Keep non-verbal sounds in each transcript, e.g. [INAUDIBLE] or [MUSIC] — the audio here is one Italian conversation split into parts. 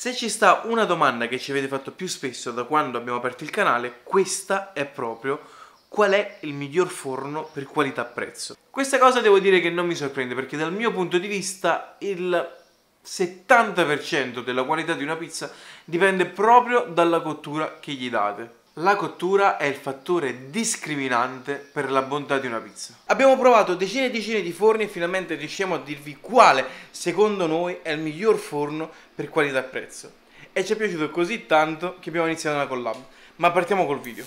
Se ci sta una domanda che ci avete fatto più spesso da quando abbiamo aperto il canale, questa è proprio qual è il miglior forno per qualità-prezzo. Questa cosa devo dire che non mi sorprende perché dal mio punto di vista il 70% della qualità di una pizza dipende proprio dalla cottura che gli date. La cottura è il fattore discriminante per la bontà di una pizza. Abbiamo provato decine e decine di forni e finalmente riusciamo a dirvi quale, secondo noi, è il miglior forno per qualità-prezzo. E ci è piaciuto così tanto che abbiamo iniziato una collab. Ma partiamo col video.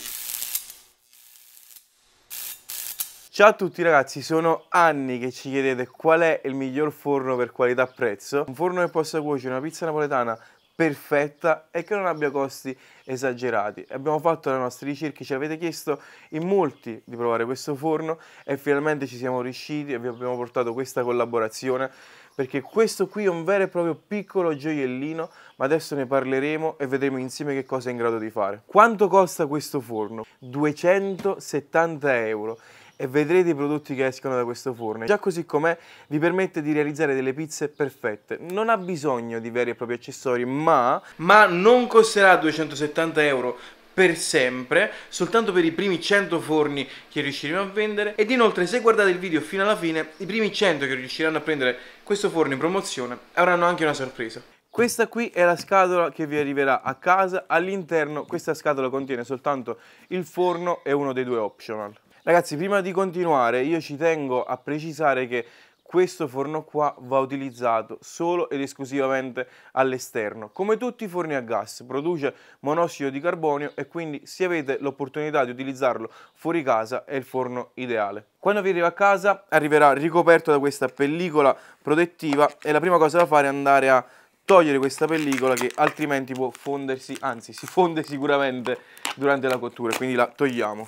Ciao a tutti ragazzi, sono anni che ci chiedete qual è il miglior forno per qualità-prezzo. Un forno che possa cuocere una pizza napoletana perfetta e che non abbia costi esagerati. Abbiamo fatto le nostre ricerche, ci avete chiesto in molti di provare questo forno e finalmente ci siamo riusciti e vi abbiamo portato questa collaborazione perché questo qui è un vero e proprio piccolo gioiellino, ma adesso ne parleremo e vedremo insieme che cosa è in grado di fare. Quanto costa questo forno? 270 euro e vedrete i prodotti che escono da questo forno. Già così com'è vi permette di realizzare delle pizze perfette. Non ha bisogno di veri e propri accessori, ma... Ma non costerà 270 euro per sempre, soltanto per i primi 100 forni che riusciremo a vendere ed inoltre se guardate il video fino alla fine, i primi 100 che riusciranno a prendere questo forno in promozione avranno anche una sorpresa. Questa qui è la scatola che vi arriverà a casa, all'interno questa scatola contiene soltanto il forno e uno dei due optional. Ragazzi, prima di continuare, io ci tengo a precisare che questo forno qua va utilizzato solo ed esclusivamente all'esterno. Come tutti i forni a gas, produce monossido di carbonio e quindi se avete l'opportunità di utilizzarlo fuori casa è il forno ideale. Quando vi arriva a casa arriverà ricoperto da questa pellicola protettiva e la prima cosa da fare è andare a togliere questa pellicola che altrimenti può fondersi, anzi si [LAUGHS] fonde sicuramente durante la cottura, quindi la togliamo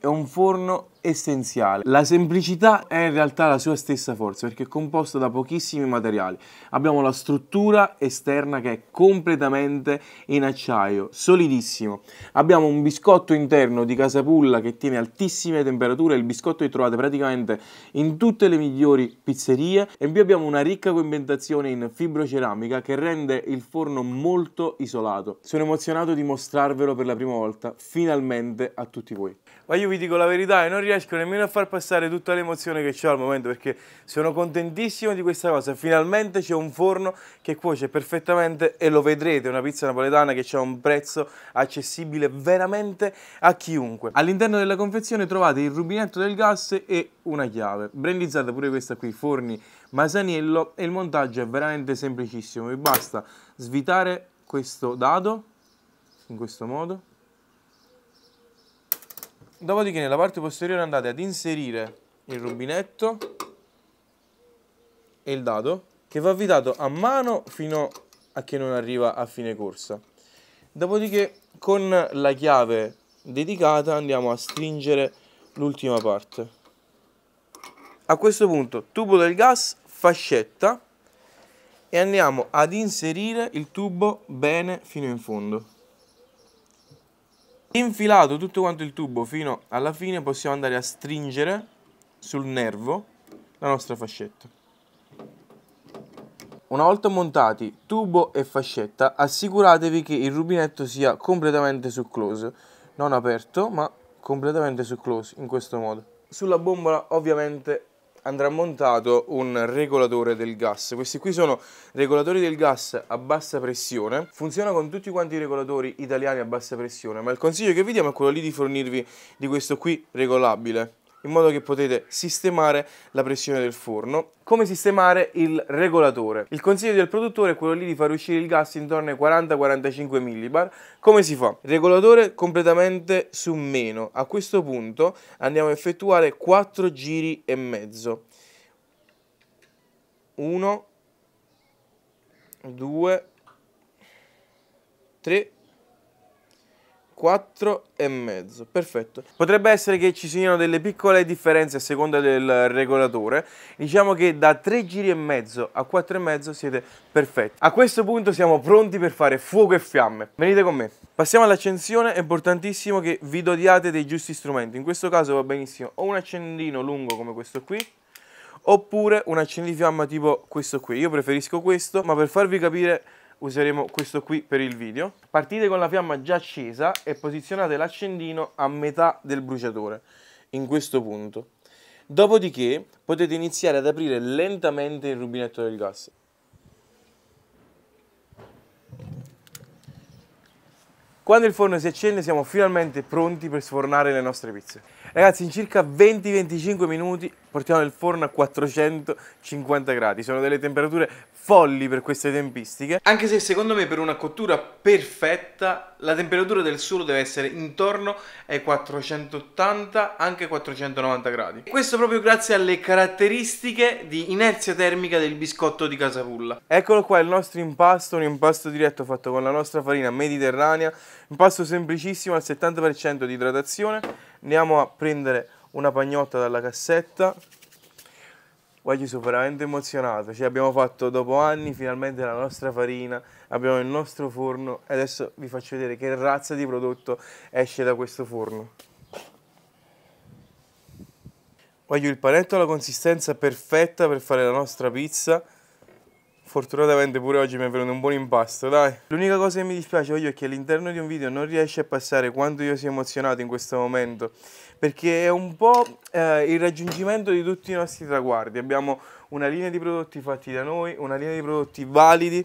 è un forno essenziale. La semplicità è in realtà la sua stessa forza perché è composta da pochissimi materiali. Abbiamo la struttura esterna che è completamente in acciaio, solidissimo. Abbiamo un biscotto interno di Casapulla che tiene altissime temperature, il biscotto che trovate praticamente in tutte le migliori pizzerie e in più abbiamo una ricca commentazione in fibroceramica che rende il forno molto isolato. Sono emozionato di mostrarvelo per la prima volta finalmente a tutti voi ma io vi dico la verità e non riesco nemmeno a far passare tutta l'emozione che ho al momento perché sono contentissimo di questa cosa. Finalmente c'è un forno che cuoce perfettamente e lo vedrete, una pizza napoletana che ha un prezzo accessibile veramente a chiunque. All'interno della confezione trovate il rubinetto del gas e una chiave. Brandizzata pure questa qui, forni Masaniello e il montaggio è veramente semplicissimo. Vi basta svitare questo dado in questo modo dopodiché nella parte posteriore andate ad inserire il rubinetto e il dado che va avvitato a mano fino a che non arriva a fine corsa. Dopodiché con la chiave dedicata andiamo a stringere l'ultima parte. A questo punto tubo del gas, fascetta e andiamo ad inserire il tubo bene fino in fondo. Infilato tutto quanto il tubo fino alla fine possiamo andare a stringere sul nervo la nostra fascetta. Una volta montati tubo e fascetta assicuratevi che il rubinetto sia completamente su close, non aperto ma completamente su close in questo modo. Sulla bombola ovviamente andrà montato un regolatore del gas. Questi qui sono regolatori del gas a bassa pressione, funziona con tutti quanti i regolatori italiani a bassa pressione, ma il consiglio che vi diamo è quello lì di fornirvi di questo qui regolabile in modo che potete sistemare la pressione del forno. Come sistemare il regolatore? Il consiglio del produttore è quello lì di far uscire il gas intorno ai 40-45 millibar. Come si fa? Regolatore completamente su meno. A questo punto andiamo a effettuare 4 giri e mezzo. 1 2 3 4 e mezzo, perfetto. Potrebbe essere che ci siano delle piccole differenze a seconda del regolatore, diciamo che da 3 giri e mezzo a 4 e mezzo siete perfetti. A questo punto siamo pronti per fare fuoco e fiamme, venite con me. Passiamo all'accensione, è importantissimo che vi dodiate dei giusti strumenti, in questo caso va benissimo o un accendino lungo come questo qui, oppure un accendifiamma tipo questo qui, io preferisco questo, ma per farvi capire useremo questo qui per il video. Partite con la fiamma già accesa e posizionate l'accendino a metà del bruciatore, in questo punto. Dopodiché potete iniziare ad aprire lentamente il rubinetto del gas. Quando il forno si accende siamo finalmente pronti per sfornare le nostre pizze. Ragazzi in circa 20-25 minuti portiamo il forno a 450 gradi. Sono delle temperature folli per queste tempistiche. Anche se secondo me per una cottura perfetta la temperatura del suolo deve essere intorno ai 480 anche 490 gradi. Questo proprio grazie alle caratteristiche di inerzia termica del biscotto di Casapulla. Eccolo qua il nostro impasto, un impasto diretto fatto con la nostra farina mediterranea, impasto semplicissimo al 70% di idratazione. Andiamo a prendere una pagnotta dalla cassetta. Guardi, sono veramente emozionato. Cioè, abbiamo fatto dopo anni finalmente la nostra farina, abbiamo il nostro forno e adesso vi faccio vedere che razza di prodotto esce da questo forno. Voglio il panetto la consistenza perfetta per fare la nostra pizza. Fortunatamente pure oggi mi è venuto un buon impasto, dai. L'unica cosa che mi dispiace voglio è che all'interno di un video non riesce a passare quanto io sia emozionato in questo momento perché è un po' eh, il raggiungimento di tutti i nostri traguardi. Abbiamo una linea di prodotti fatti da noi, una linea di prodotti validi,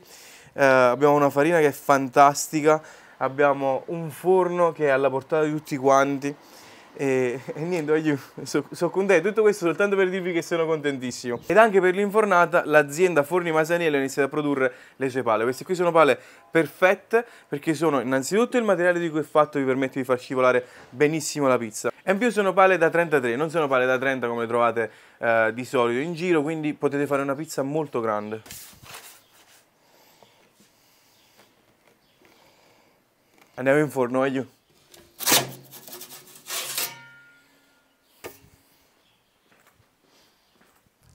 eh, abbiamo una farina che è fantastica, abbiamo un forno che è alla portata di tutti quanti. E, e niente, voglio, sono so contento. Tutto questo soltanto per dirvi che sono contentissimo. Ed anche per l'infornata, l'azienda Forni Masaniello ha iniziato a produrre le sue pale. Queste qui sono pale perfette perché sono innanzitutto il materiale di cui è fatto vi permette di far scivolare benissimo la pizza. E in più sono pale da 33, non sono pale da 30 come trovate eh, di solito in giro, quindi potete fare una pizza molto grande. Andiamo in forno, voglio.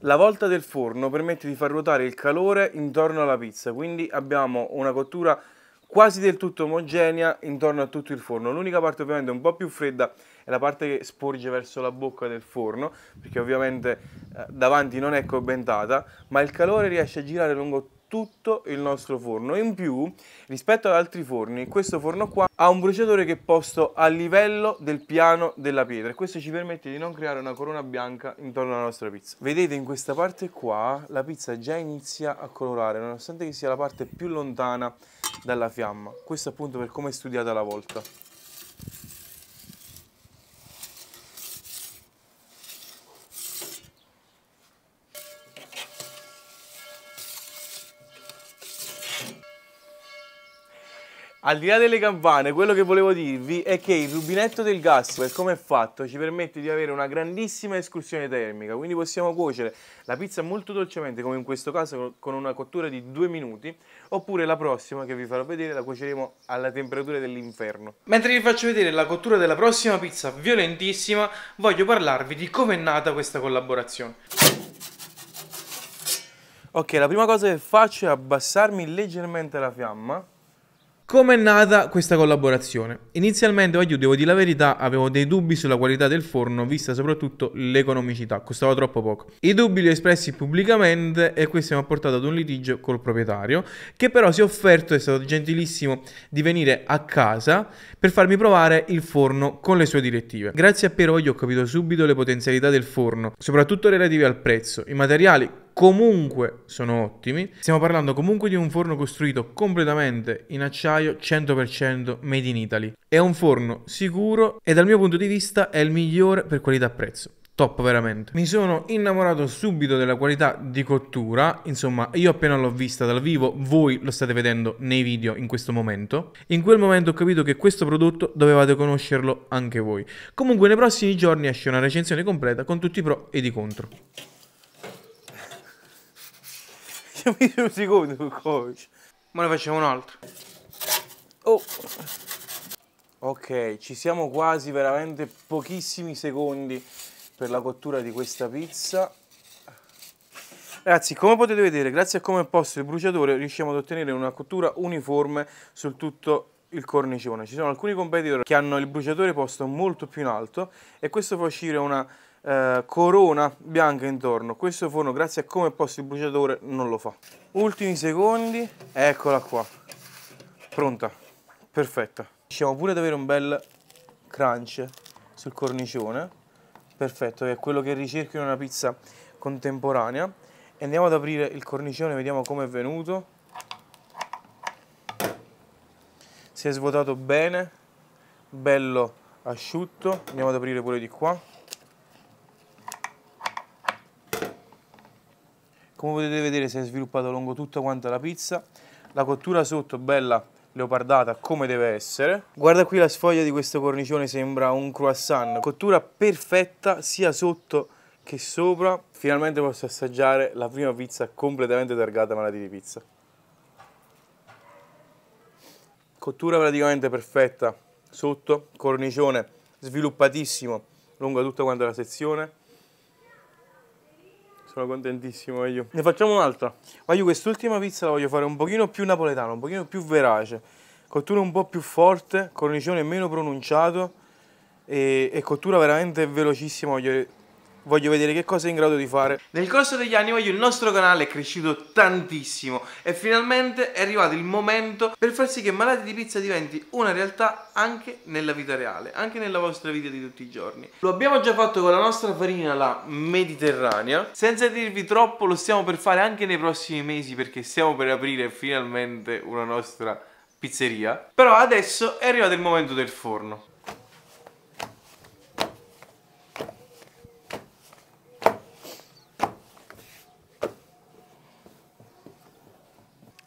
La volta del forno permette di far ruotare il calore intorno alla pizza, quindi abbiamo una cottura quasi del tutto omogenea intorno a tutto il forno. L'unica parte ovviamente un po' più fredda è la parte che sporge verso la bocca del forno, perché ovviamente eh, davanti non è cobentata, ma il calore riesce a girare lungo tutto tutto il nostro forno. In più, rispetto ad altri forni, questo forno qua ha un bruciatore che è posto a livello del piano della pietra e questo ci permette di non creare una corona bianca intorno alla nostra pizza. Vedete in questa parte qua la pizza già inizia a colorare, nonostante che sia la parte più lontana dalla fiamma. Questo appunto per come è studiata la volta. Al di là delle campane, quello che volevo dirvi è che il rubinetto del gas, per come è fatto, ci permette di avere una grandissima escursione termica, quindi possiamo cuocere la pizza molto dolcemente, come in questo caso con una cottura di 2 minuti, oppure la prossima che vi farò vedere la cuoceremo alla temperatura dell'inferno. Mentre vi faccio vedere la cottura della prossima pizza violentissima, voglio parlarvi di come è nata questa collaborazione. Ok, la prima cosa che faccio è abbassarmi leggermente la fiamma come è nata questa collaborazione? Inizialmente, voglio oh, devo dire la verità, avevo dei dubbi sulla qualità del forno, vista soprattutto l'economicità, costava troppo poco. I dubbi li ho espressi pubblicamente e questo mi ha portato ad un litigio col proprietario, che però si è offerto, è stato gentilissimo, di venire a casa per farmi provare il forno con le sue direttive. Grazie a Piero voglio ho capito subito le potenzialità del forno, soprattutto relative al prezzo, i materiali comunque sono ottimi. Stiamo parlando comunque di un forno costruito completamente in acciaio 100% made in Italy. È un forno sicuro e dal mio punto di vista è il migliore per qualità-prezzo top veramente. Mi sono innamorato subito della qualità di cottura, insomma io appena l'ho vista dal vivo, voi lo state vedendo nei video in questo momento. In quel momento ho capito che questo prodotto dovevate conoscerlo anche voi. Comunque nei prossimi giorni esce una recensione completa con tutti i pro e i contro. Siamo in un secondo, coach. Ma ne facciamo un altro. Oh. Ok, ci siamo quasi, veramente pochissimi secondi per la cottura di questa pizza. Ragazzi, come potete vedere, grazie a come è posto il bruciatore, riusciamo ad ottenere una cottura uniforme su tutto il cornicione. Ci sono alcuni competitor che hanno il bruciatore posto molto più in alto e questo fa uscire una eh, corona bianca intorno. Questo forno grazie a come posto il bruciatore non lo fa. Ultimi secondi, eccola qua. Pronta, perfetta. Riusciamo pure ad avere un bel crunch sul cornicione. Perfetto, è quello che ricerchio in una pizza contemporanea. andiamo ad aprire il cornicione, vediamo come è venuto. Si è svuotato bene, bello asciutto. Andiamo ad aprire pure di qua. come potete vedere si è sviluppato lungo tutta quanta la pizza la cottura sotto bella leopardata come deve essere guarda qui la sfoglia di questo cornicione sembra un croissant cottura perfetta sia sotto che sopra finalmente posso assaggiare la prima pizza completamente targata malati di pizza cottura praticamente perfetta sotto cornicione sviluppatissimo lungo tutta quanta la sezione sono contentissimo io. Ne facciamo un'altra. Ma io quest'ultima pizza la voglio fare un pochino più napoletana, un pochino più verace. Cottura un po' più forte, cornicione meno pronunciato e, e cottura veramente velocissima. Voglio voglio vedere che cosa è in grado di fare. Nel corso degli anni voglio il nostro canale è cresciuto tantissimo e finalmente è arrivato il momento per far sì che Malati di Pizza diventi una realtà anche nella vita reale, anche nella vostra vita di tutti i giorni. Lo abbiamo già fatto con la nostra farina, la mediterranea. Senza dirvi troppo lo stiamo per fare anche nei prossimi mesi perché stiamo per aprire finalmente una nostra pizzeria. Però adesso è arrivato il momento del forno.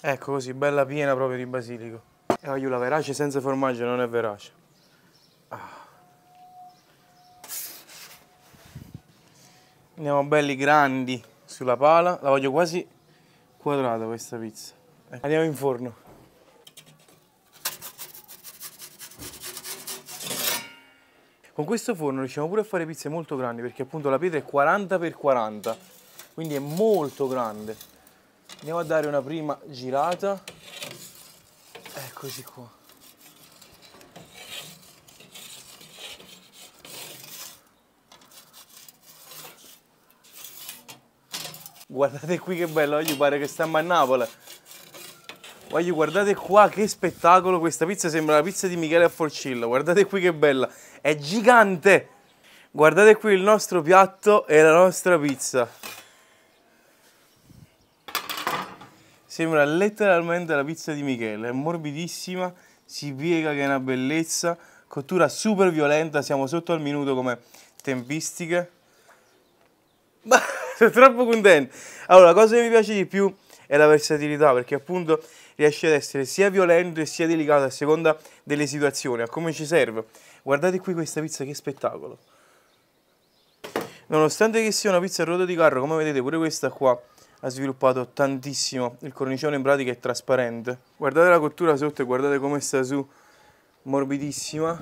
Ecco così, bella piena proprio di basilico. E eh, voglio la verace senza formaggio non è verace. Ah. Andiamo belli grandi sulla pala, la voglio quasi quadrata questa pizza. Ecco. Andiamo in forno. Con questo forno riusciamo pure a fare pizze molto grandi perché appunto la pietra è 40x40, quindi è molto grande andiamo a dare una prima girata eccoci qua guardate qui che bello oggi pare che stiamo a Napoli Voglio, guardate qua che spettacolo questa pizza sembra la pizza di Michele a Forcillo guardate qui che bella è gigante guardate qui il nostro piatto e la nostra pizza Sembra letteralmente la pizza di Michele, è morbidissima, si piega che è una bellezza, cottura super violenta, siamo sotto al minuto come tempistiche. Ma [LAUGHS] sono troppo contento. Allora, la cosa che mi piace di più è la versatilità, perché appunto riesce ad essere sia violento e sia delicato a seconda delle situazioni, a come ci serve. Guardate qui questa pizza, che spettacolo! Nonostante che sia una pizza a ruota di carro, come vedete pure questa qua ha sviluppato tantissimo. Il cornicione in pratica è trasparente. Guardate la cottura sotto e guardate come sta su, morbidissima.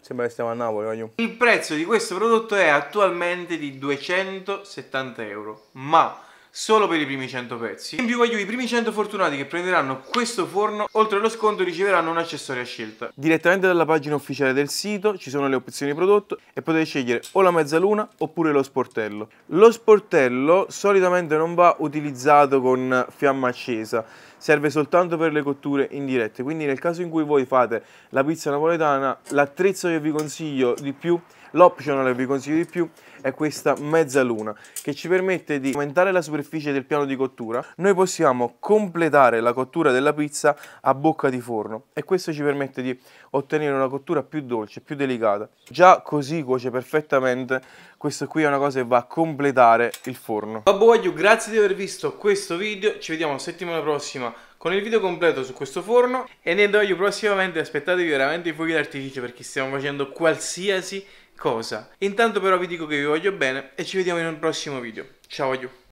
Sembra che stiamo a Napoli, voglio. Il prezzo di questo prodotto è attualmente di 270 euro, ma solo per i primi 100 pezzi. In più voglio i primi 100 fortunati che prenderanno questo forno, oltre allo sconto riceveranno un accessorio a scelta. Direttamente dalla pagina ufficiale del sito ci sono le opzioni prodotto e potete scegliere o la mezzaluna oppure lo sportello. Lo sportello solitamente non va utilizzato con fiamma accesa, serve soltanto per le cotture indirette, quindi nel caso in cui voi fate la pizza napoletana l'attrezzo che vi consiglio di più è L'optional che vi consiglio di più è questa mezzaluna che ci permette di aumentare la superficie del piano di cottura. Noi possiamo completare la cottura della pizza a bocca di forno e questo ci permette di ottenere una cottura più dolce, più delicata. Già così cuoce perfettamente, questo qui è una cosa che va a completare il forno. Babbo Wagyu, grazie di aver visto questo video, ci vediamo settimana prossima con il video completo su questo forno e ne niente voglio prossimamente aspettatevi veramente i fuochi d'artificio perché stiamo facendo qualsiasi cosa. Intanto però vi dico che vi voglio bene e ci vediamo in un prossimo video. Ciao a you.